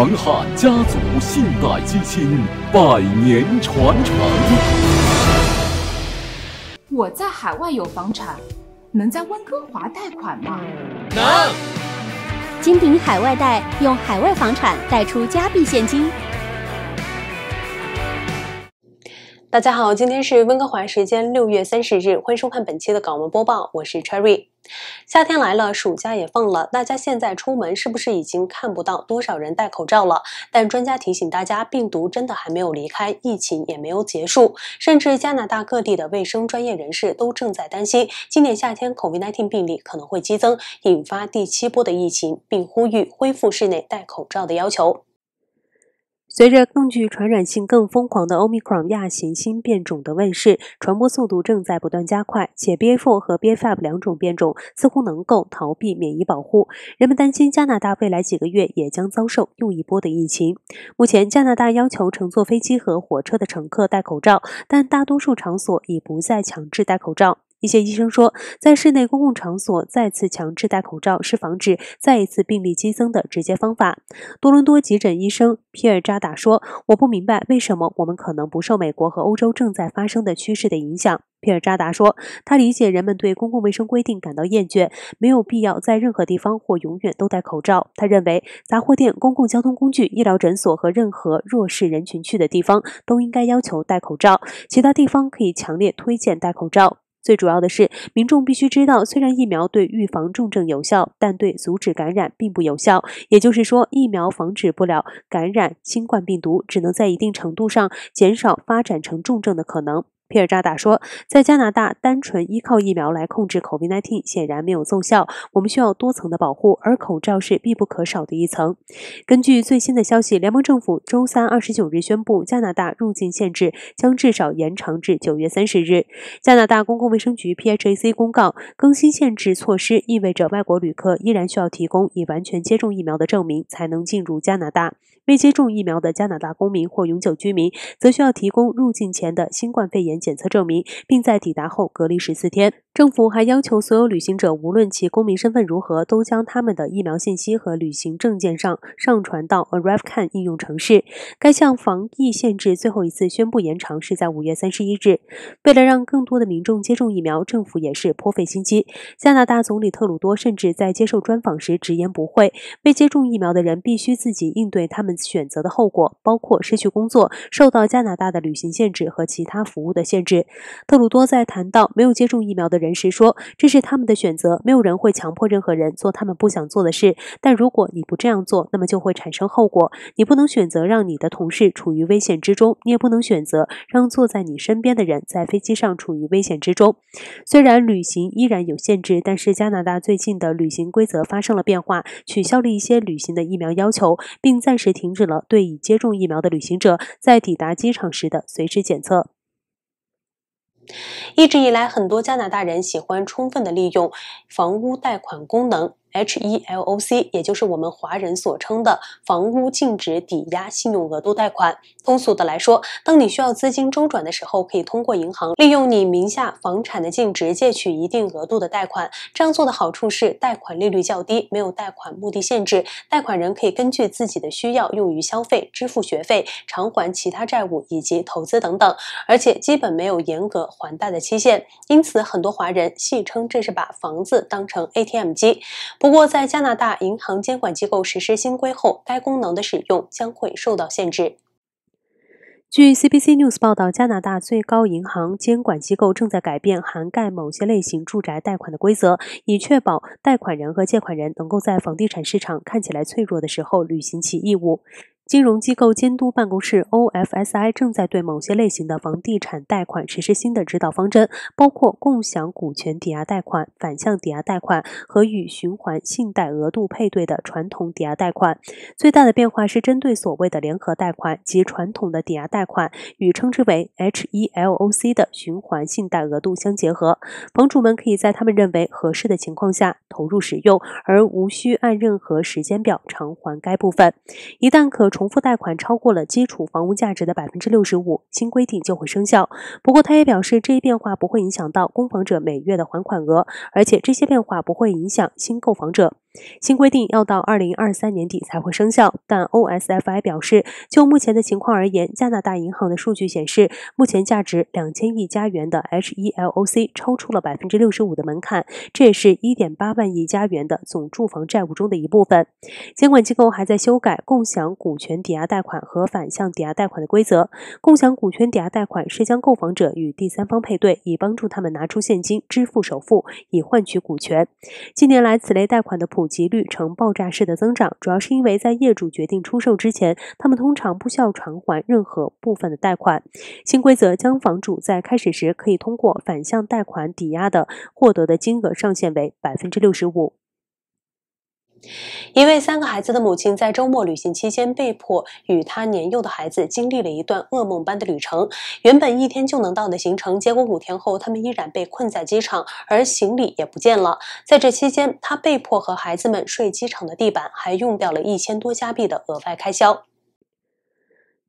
王汉家族信贷基金，百年传承。我在海外有房产，能在温哥华贷款吗？能。金鼎海外贷，用海外房产贷出加币现金。大家好，今天是温哥华时间六月三十日，欢迎收看本期的港闻播报，我是 Cherry。夏天来了，暑假也放了，大家现在出门是不是已经看不到多少人戴口罩了？但专家提醒大家，病毒真的还没有离开，疫情也没有结束。甚至加拿大各地的卫生专业人士都正在担心，今年夏天 COVID-19 病例可能会激增，引发第七波的疫情，并呼吁恢复室内戴口罩的要求。随着更具传染性、更疯狂的 Omicron 亚型新变种的问世，传播速度正在不断加快，且 BA.4 和 BA.5 两种变种似乎能够逃避免疫保护，人们担心加拿大未来几个月也将遭受又一波的疫情。目前，加拿大要求乘坐飞机和火车的乘客戴口罩，但大多数场所已不再强制戴口罩。一些医生说，在室内公共场所再次强制戴口罩是防止再一次病例激增的直接方法。多伦多急诊医生皮尔扎达说：“我不明白为什么我们可能不受美国和欧洲正在发生的趋势的影响。”皮尔扎达说，他理解人们对公共卫生规定感到厌倦，没有必要在任何地方或永远都戴口罩。他认为，杂货店、公共交通工具、医疗诊所和任何弱势人群去的地方都应该要求戴口罩，其他地方可以强烈推荐戴口罩。最主要的是，民众必须知道，虽然疫苗对预防重症有效，但对阻止感染并不有效。也就是说，疫苗防止不了感染新冠病毒，只能在一定程度上减少发展成重症的可能。皮尔扎达说，在加拿大，单纯依靠疫苗来控制 COVID-19 显然没有奏效，我们需要多层的保护，而口罩是必不可少的一层。根据最新的消息，联邦政府周三二十九日宣布，加拿大入境限制将至少延长至九月三十日。加拿大公共卫生局 PHAC 公告更新限制措施，意味着外国旅客依然需要提供已完全接种疫苗的证明，才能进入加拿大。未接种疫苗的加拿大公民或永久居民，则需要提供入境前的新冠肺炎检测证明，并在抵达后隔离十四天。政府还要求所有旅行者，无论其公民身份如何，都将他们的疫苗信息和旅行证件上上传到 ArriveCan 应用程序。该项防疫限制最后一次宣布延长是在五月三十一日。为了让更多的民众接种疫苗，政府也是颇费心机。加拿大总理特鲁多甚至在接受专访时直言不讳：未接种疫苗的人必须自己应对他们选择的后果，包括失去工作、受到加拿大的旅行限制和其他服务的限制。特鲁多在谈到没有接种疫苗的人。人士说：“这是他们的选择，没有人会强迫任何人做他们不想做的事。但如果你不这样做，那么就会产生后果。你不能选择让你的同事处于危险之中，你也不能选择让坐在你身边的人在飞机上处于危险之中。虽然旅行依然有限制，但是加拿大最近的旅行规则发生了变化，取消了一些旅行的疫苗要求，并暂时停止了对已接种疫苗的旅行者在抵达机场时的随时检测。”一直以来，很多加拿大人喜欢充分的利用房屋贷款功能。H E L O C，也就是我们华人所称的房屋净值抵押信用额度贷款。通俗的来说，当你需要资金周转的时候，可以通过银行利用你名下房产的净值借取一定额度的贷款。这样做的好处是贷款利率较低，没有贷款目的限制，贷款人可以根据自己的需要用于消费、支付学费、偿还其他债务以及投资等等，而且基本没有严格还贷的期限。因此，很多华人戏称这是把房子当成 ATM 机。不过，在加拿大银行监管机构实施新规后，该功能的使用将会受到限制。据 CBC News 报道，加拿大最高银行监管机构正在改变涵盖某些类型住宅贷款的规则，以确保贷款人和借款人能够在房地产市场看起来脆弱的时候履行其义务。金融机构监督办公室 （OFSI） 正在对某些类型的房地产贷款实施新的指导方针，包括共享股权抵押贷款、反向抵押贷款和与循环信贷额度配对的传统抵押贷款。最大的变化是针对所谓的联合贷款及传统的抵押贷款与称之为 HELOC 的循环信贷额度相结合。房主们可以在他们认为合适的情况下投入使用，而无需按任何时间表偿还该部分。一旦可。重复贷款超过了基础房屋价值的百分之六十五，新规定就会生效。不过，他也表示这一变化不会影响到供房者每月的还款额，而且这些变化不会影响新购房者。新规定要到二零二三年底才会生效，但 OSFI 表示，就目前的情况而言，加拿大银行的数据显示，目前价值两千亿加元的 H E L O C 超出了百分之六十五的门槛，这也是一点八万亿加元的总住房债务中的一部分。监管机构还在修改共享股权抵押贷款和反向抵押贷款的规则。共享股权抵押贷款是将购房者与第三方配对，以帮助他们拿出现金支付首付，以换取股权。近年来，此类贷款的普普及率呈爆炸式的增长，主要是因为在业主决定出售之前，他们通常不需要偿还任何部分的贷款。新规则将房主在开始时可以通过反向贷款抵押的获得的金额上限为百分之六十五。一位三个孩子的母亲在周末旅行期间被迫与她年幼的孩子经历了一段噩梦般的旅程。原本一天就能到的行程，结果五天后他们依然被困在机场，而行李也不见了。在这期间，她被迫和孩子们睡机场的地板，还用掉了一千多加币的额外开销。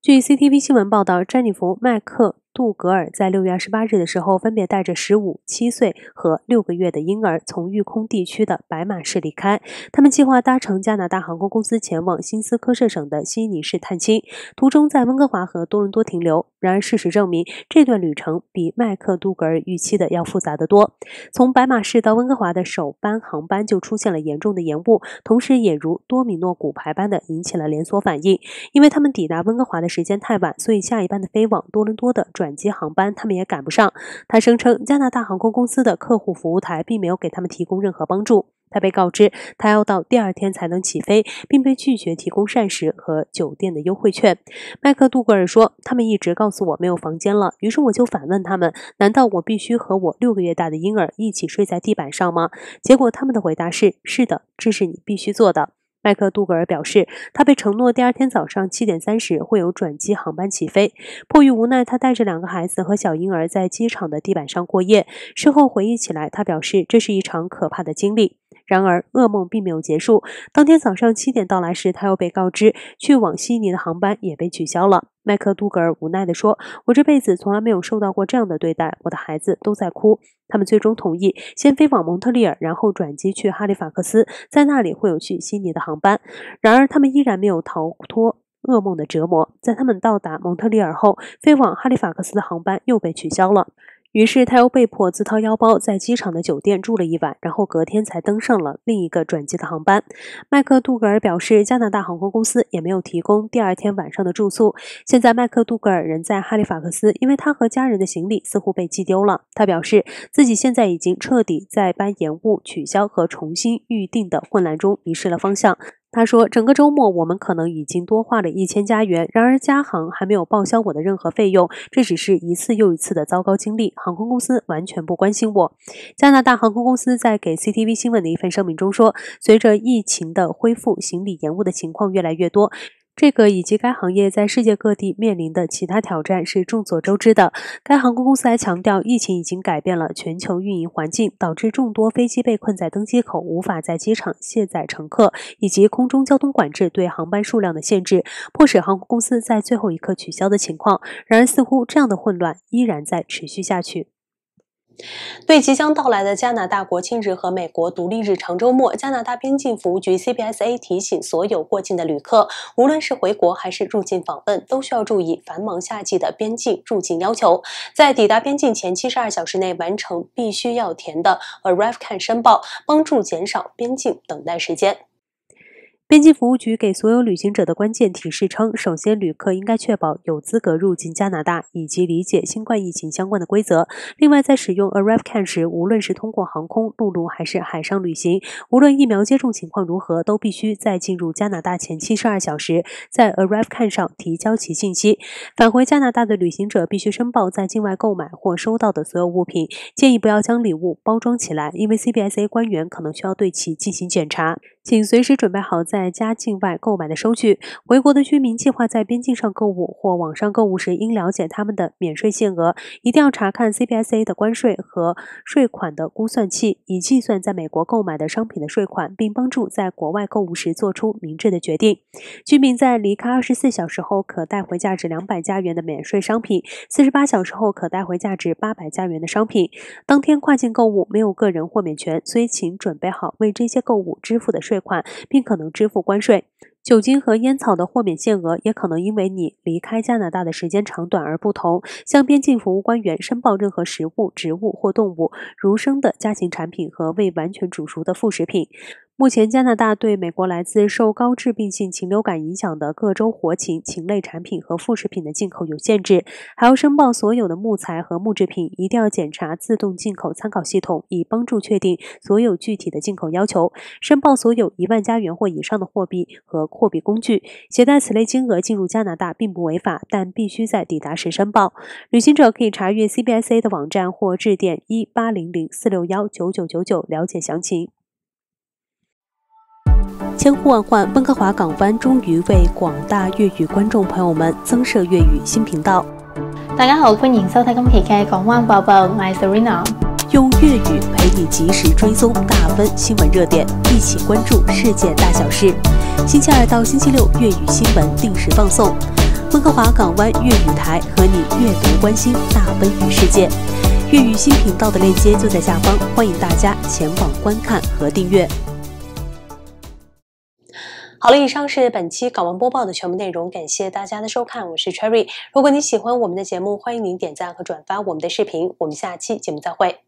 据 CTV 新闻报道，詹妮弗·麦克。杜格尔在六月二十八日的时候，分别带着十五、七岁和六个月的婴儿从育空地区的白马市离开。他们计划搭乘加拿大航空公司前往新斯科舍省的悉尼市探亲，途中在温哥华和多伦多停留。然而，事实证明，这段旅程比麦克杜格尔预期的要复杂得多。从白马市到温哥华的首班航班就出现了严重的延误，同时也如多米诺骨牌般的引起了连锁反应。因为他们抵达温哥华的时间太晚，所以下一班的飞往多伦多的。转机航班，他们也赶不上。他声称加拿大航空公司的客户服务台并没有给他们提供任何帮助。他被告知他要到第二天才能起飞，并被拒绝提供膳食和酒店的优惠券。麦克杜格尔说：“他们一直告诉我没有房间了，于是我就反问他们：难道我必须和我六个月大的婴儿一起睡在地板上吗？结果他们的回答是：是的，这是你必须做的。”麦克杜格尔表示，他被承诺第二天早上七点三十会有转机航班起飞。迫于无奈，他带着两个孩子和小婴儿在机场的地板上过夜。事后回忆起来，他表示这是一场可怕的经历。然而噩梦并没有结束。当天早上七点到来时，他又被告知去往悉尼的航班也被取消了。麦克杜格尔无奈地说：“我这辈子从来没有受到过这样的对待，我的孩子都在哭。”他们最终同意先飞往蒙特利尔，然后转机去哈利法克斯，在那里会有去悉尼的航班。然而，他们依然没有逃脱噩梦的折磨。在他们到达蒙特利尔后，飞往哈利法克斯的航班又被取消了。于是，他又被迫自掏腰包在机场的酒店住了一晚，然后隔天才登上了另一个转机的航班。麦克杜格尔表示，加拿大航空公司也没有提供第二天晚上的住宿。现在，麦克杜格尔人在哈利法克斯，因为他和家人的行李似乎被寄丢了。他表示，自己现在已经彻底在班延误、取消和重新预定的混乱中迷失了方向。他说：“整个周末，我们可能已经多花了一千加元，然而，加航还没有报销我的任何费用。这只是一次又一次的糟糕经历，航空公司完全不关心我。”加拿大航空公司在给 CTV 新闻的一份声明中说：“随着疫情的恢复，行李延误的情况越来越多。”这个以及该行业在世界各地面临的其他挑战是众所周知的。该航空公司还强调，疫情已经改变了全球运营环境，导致众多飞机被困在登机口，无法在机场卸载乘客，以及空中交通管制对航班数量的限制，迫使航空公司在最后一刻取消的情况。然而，似乎这样的混乱依然在持续下去。对即将到来的加拿大国庆日和美国独立日长周末，加拿大边境服务局 （CBSA） 提醒所有过境的旅客，无论是回国还是入境访问，都需要注意繁忙夏季的边境入境要求。在抵达边境前七十二小时内完成必须要填的 ArriveCan 申报，帮助减少边境等待时间。边境服务局给所有旅行者的关键提示称：首先，旅客应该确保有资格入境加拿大，以及理解新冠疫情相关的规则。另外，在使用 ArriveCan 时，无论是通过航空、陆路还是海上旅行，无论疫苗接种情况如何，都必须在进入加拿大前七十二小时在 ArriveCan 上提交其信息。返回加拿大的旅行者必须申报在境外购买或收到的所有物品。建议不要将礼物包装起来，因为 CBSA 官员可能需要对其进行检查。请随时准备好在家境外购买的收据。回国的居民计划在边境上购物或网上购物时，应了解他们的免税限额。一定要查看 CBPSA 的关税和税款的估算器，以计算在美国购买的商品的税款，并帮助在国外购物时做出明智的决定。居民在离开二十四小时后可带回价值两百加元的免税商品，四十八小时后可带回价值八百加元的商品。当天跨境购物没有个人豁免权，所以请准备好为这些购物支付的。税款，并可能支付关税。酒精和烟草的豁免限额也可能因为你离开加拿大的时间长短而不同。向边境服务官员申报任何食物、植物或动物，如生的家禽产品和未完全煮熟的副食品。目前，加拿大对美国来自受高致病性禽流感影响的各州活禽、禽类产品和副食品的进口有限制，还要申报所有的木材和木制品，一定要检查自动进口参考系统，以帮助确定所有具体的进口要求。申报所有一万加元或以上的货币和货币工具，携带此类金额进入加拿大并不违法，但必须在抵达时申报。旅行者可以查阅 CBSA 的网站或致电一八零零四六幺九九九九了解详情。千呼万唤，温哥华港湾终于为广大粤语观众朋友们增设粤语新频道。大家好，欢迎收睇今天的港湾播报，我是 n a 用粤语陪你及时追踪大温新闻热点，一起关注世界大小事。星期二到星期六，粤语新闻定时放送。温哥华港湾粤语台和你阅读关心大温与世界。粤语新频道的链接就在下方，欢迎大家前往观看和订阅。好了，以上是本期港湾播报的全部内容，感谢大家的收看，我是 Cherry。如果你喜欢我们的节目，欢迎您点赞和转发我们的视频。我们下期节目再会。